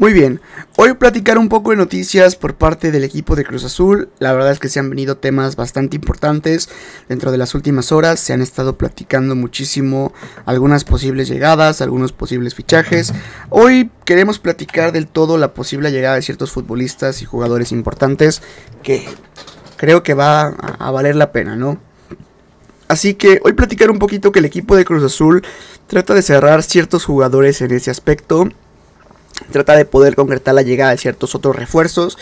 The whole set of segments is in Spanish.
Muy bien, hoy platicar un poco de noticias por parte del equipo de Cruz Azul. La verdad es que se han venido temas bastante importantes dentro de las últimas horas. Se han estado platicando muchísimo algunas posibles llegadas, algunos posibles fichajes. Hoy queremos platicar del todo la posible llegada de ciertos futbolistas y jugadores importantes que creo que va a valer la pena, ¿no? Así que hoy platicar un poquito que el equipo de Cruz Azul trata de cerrar ciertos jugadores en ese aspecto Trata de poder concretar la llegada de ciertos otros refuerzos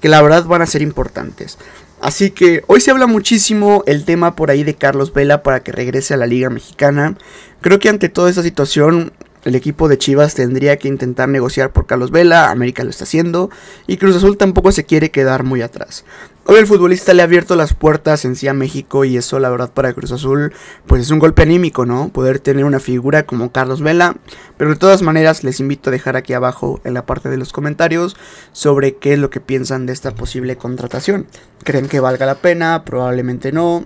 que la verdad van a ser importantes. Así que hoy se habla muchísimo el tema por ahí de Carlos Vela para que regrese a la Liga Mexicana. Creo que ante toda esta situación el equipo de Chivas tendría que intentar negociar por Carlos Vela, América lo está haciendo, y Cruz Azul tampoco se quiere quedar muy atrás. Hoy el futbolista le ha abierto las puertas en sí a México y eso la verdad para Cruz Azul pues es un golpe anímico, ¿no? Poder tener una figura como Carlos Vela, pero de todas maneras les invito a dejar aquí abajo en la parte de los comentarios sobre qué es lo que piensan de esta posible contratación. ¿Creen que valga la pena? Probablemente no.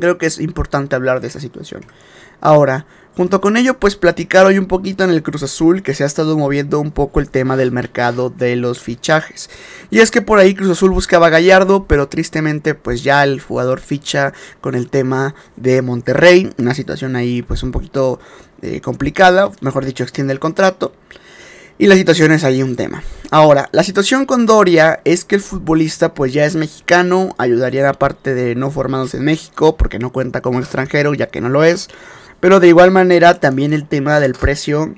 Creo que es importante hablar de esa situación. Ahora, Junto con ello, pues platicar hoy un poquito en el Cruz Azul, que se ha estado moviendo un poco el tema del mercado de los fichajes. Y es que por ahí Cruz Azul buscaba a Gallardo, pero tristemente pues ya el jugador ficha con el tema de Monterrey, una situación ahí pues un poquito eh, complicada, mejor dicho, extiende el contrato. Y la situación es ahí un tema. Ahora, la situación con Doria es que el futbolista pues ya es mexicano, ayudaría parte de no formados en México, porque no cuenta como extranjero, ya que no lo es. Pero de igual manera también el tema del precio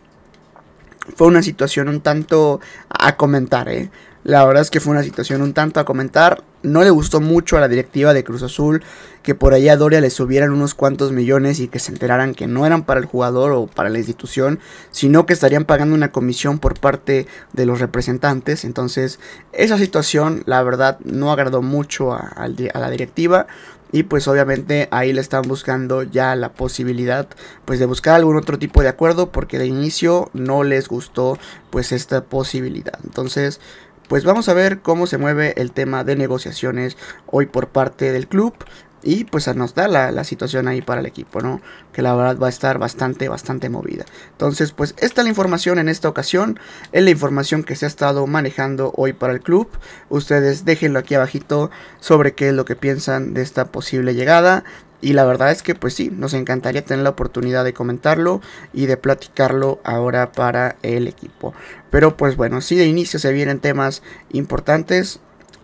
fue una situación un tanto a comentar, ¿eh? La verdad es que fue una situación un tanto a comentar. No le gustó mucho a la directiva de Cruz Azul que por ahí a Doria le subieran unos cuantos millones y que se enteraran que no eran para el jugador o para la institución, sino que estarían pagando una comisión por parte de los representantes. Entonces, esa situación, la verdad, no agradó mucho a, a la directiva y pues obviamente ahí le están buscando ya la posibilidad pues de buscar algún otro tipo de acuerdo porque de inicio no les gustó pues esta posibilidad. Entonces pues vamos a ver cómo se mueve el tema de negociaciones hoy por parte del club. Y pues nos da la, situación ahí para el equipo, ¿no? Que la verdad va a estar bastante, bastante movida. Entonces, pues esta es la información en esta ocasión. Es la información que se ha estado manejando hoy para el club. Ustedes déjenlo aquí abajito sobre qué es lo que piensan de esta posible llegada. Y la verdad es que pues sí, nos encantaría tener la oportunidad de comentarlo y de platicarlo ahora para el equipo. Pero pues bueno, si de inicio se vienen temas importantes,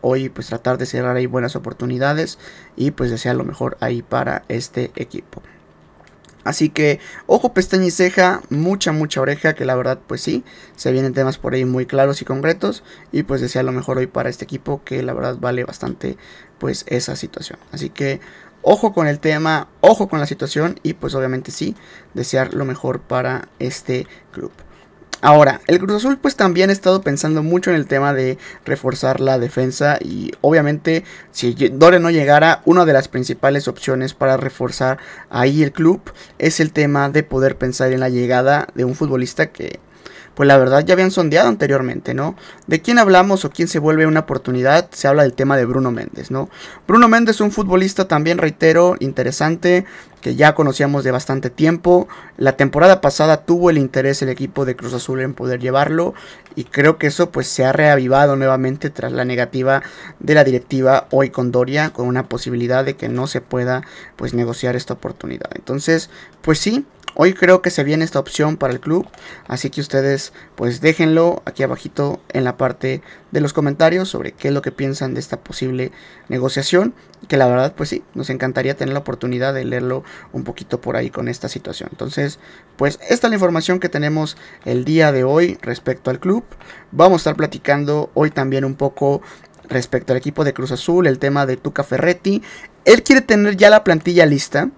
hoy pues tratar de cerrar ahí buenas oportunidades y pues desear lo mejor ahí para este equipo. Así que ojo, pestaña y ceja, mucha, mucha oreja, que la verdad pues sí, se vienen temas por ahí muy claros y concretos y pues desear lo mejor hoy para este equipo que la verdad vale bastante pues esa situación. Así que ojo con el tema, ojo con la situación y pues obviamente sí, desear lo mejor para este club. Ahora, el Cruz Azul pues también ha estado pensando mucho en el tema de reforzar la defensa y obviamente si Dore no llegara, una de las principales opciones para reforzar ahí el club es el tema de poder pensar en la llegada de un futbolista que pues la verdad ya habían sondeado anteriormente, ¿no? ¿De quién hablamos o quién se vuelve una oportunidad? Se habla del tema de Bruno Méndez, ¿no? Bruno Méndez, es un futbolista también, reitero, interesante, que ya conocíamos de bastante tiempo. La temporada pasada tuvo el interés el equipo de Cruz Azul en poder llevarlo y creo que eso pues se ha reavivado nuevamente tras la negativa de la directiva hoy con Doria con una posibilidad de que no se pueda pues negociar esta oportunidad. Entonces, pues sí, Hoy creo que se viene esta opción para el club, así que ustedes pues déjenlo aquí abajito en la parte de los comentarios sobre qué es lo que piensan de esta posible negociación, que la verdad pues sí, nos encantaría tener la oportunidad de leerlo un poquito por ahí con esta situación. Entonces pues esta es la información que tenemos el día de hoy respecto al club. Vamos a estar platicando hoy también un poco respecto al equipo de Cruz Azul, el tema de Tuca Ferretti. Él quiere tener ya la plantilla lista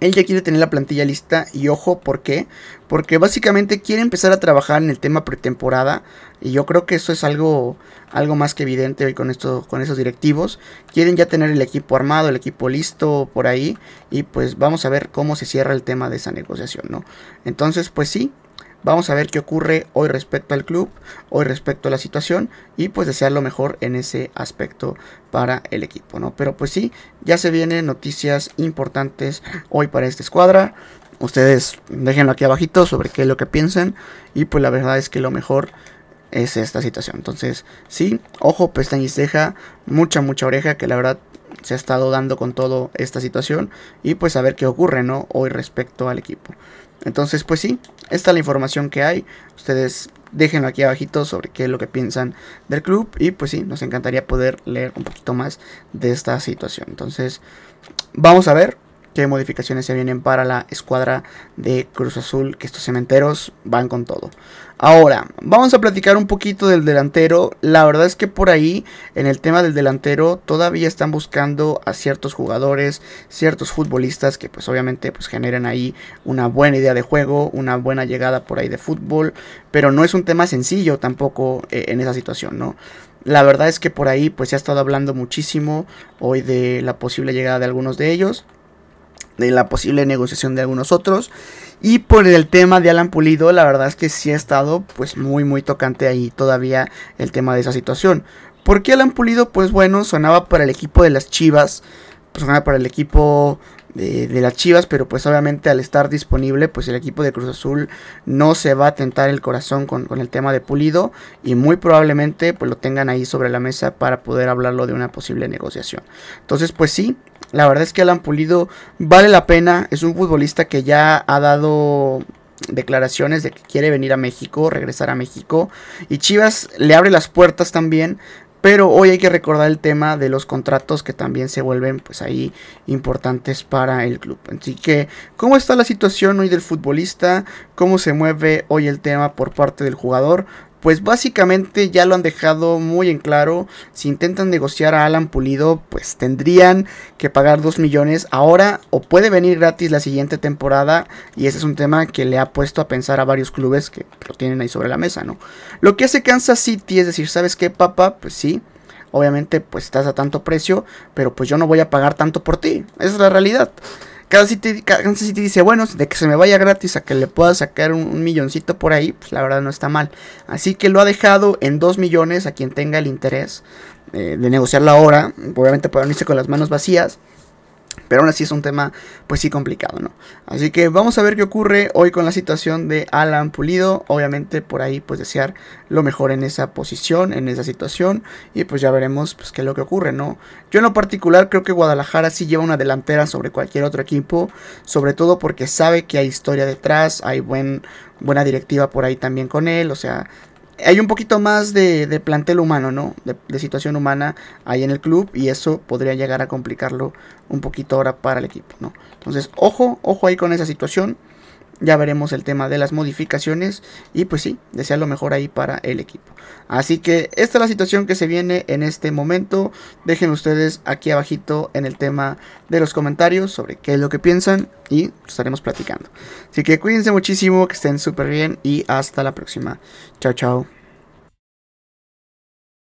él ya quiere tener la plantilla lista y ojo, ¿por qué? Porque básicamente quiere empezar a trabajar en el tema pretemporada y yo creo que eso es algo, algo más que evidente hoy con, esto, con esos directivos. Quieren ya tener el equipo armado, el equipo listo por ahí y pues vamos a ver cómo se cierra el tema de esa negociación, ¿no? Entonces, pues sí, Vamos a ver qué ocurre hoy respecto al club, hoy respecto a la situación y pues desear lo mejor en ese aspecto para el equipo, ¿no? Pero pues sí, ya se vienen noticias importantes hoy para esta escuadra. Ustedes déjenlo aquí abajito sobre qué es lo que piensan y pues la verdad es que lo mejor es esta situación. Entonces, sí, ojo, pestañisteja. y ceja, mucha, mucha oreja que la verdad se ha estado dando con todo esta situación y pues a ver qué ocurre, ¿no? Hoy respecto al equipo. Entonces, pues sí, esta es la información que hay. Ustedes déjenlo aquí abajito sobre qué es lo que piensan del club y pues sí, nos encantaría poder leer un poquito más de esta situación. Entonces, vamos a ver, qué modificaciones se vienen para la escuadra de Cruz Azul, que estos cementeros van con todo. Ahora, vamos a platicar un poquito del delantero. La verdad es que por ahí, en el tema del delantero, todavía están buscando a ciertos jugadores, ciertos futbolistas que pues obviamente pues generan ahí una buena idea de juego, una buena llegada por ahí de fútbol, pero no es un tema sencillo tampoco eh, en esa situación, ¿no? La verdad es que por ahí pues se ha estado hablando muchísimo hoy de la posible llegada de algunos de ellos de la posible negociación de algunos otros. Y por el tema de Alan Pulido, la verdad es que sí ha estado pues muy muy tocante ahí todavía el tema de esa situación. Porque Alan Pulido, pues bueno, sonaba para el equipo de las Chivas, pues sonaba para el equipo de, las Chivas, pero pues obviamente al estar disponible, pues el equipo de Cruz Azul no se va a tentar el corazón con, con, el tema de Pulido y muy probablemente pues lo tengan ahí sobre la mesa para poder hablarlo de una posible negociación. Entonces pues sí, la verdad es que Alan Pulido vale la pena. Es un futbolista que ya ha dado declaraciones de que quiere venir a México, regresar a México. Y Chivas le abre las puertas también. Pero hoy hay que recordar el tema de los contratos que también se vuelven pues ahí importantes para el club. Así que, ¿cómo está la situación hoy del futbolista? ¿Cómo se mueve hoy el tema por parte del jugador? pues básicamente ya lo han dejado muy en claro. Si intentan negociar a Alan Pulido, pues tendrían que pagar 2 millones ahora o puede venir gratis la siguiente temporada. Y ese es un tema que le ha puesto a pensar a varios clubes que lo tienen ahí sobre la mesa, ¿no? Lo que hace Kansas City es decir, ¿sabes qué, papá? Pues sí. Obviamente, pues estás a tanto precio, pero pues yo no voy a pagar tanto por ti. Esa es la realidad. Cada City, dice, bueno, de que se me vaya gratis a que le pueda sacar un, milloncito por ahí, pues la verdad no está mal. Así que lo ha dejado en 2 millones a quien tenga el interés eh, de negociar ahora hora. Obviamente no irse con las manos vacías. Pero aún así es un tema, pues sí, complicado, ¿no? Así que vamos a ver qué ocurre hoy con la situación de Alan Pulido. Obviamente por ahí, pues desear lo mejor en esa posición, en esa situación. Y pues ya veremos, pues qué es lo que ocurre, ¿no? Yo en lo particular creo que Guadalajara sí lleva una delantera sobre cualquier otro equipo. Sobre todo porque sabe que hay historia detrás, hay buen, buena directiva por ahí también con él. O sea, hay un poquito más de, plantel humano, ¿no? De, situación humana ahí en el club y eso podría llegar a complicarlo un poquito ahora para el equipo, ¿no? Entonces, ojo, ojo ahí con esa situación. Ya veremos el tema de las modificaciones y pues sí, desea lo mejor ahí para el equipo. Así que esta es la situación que se viene en este momento. Dejen ustedes aquí abajito en el tema de los comentarios sobre qué es lo que piensan y estaremos platicando. Así que cuídense muchísimo, que estén súper bien y hasta la próxima. Chao, chao.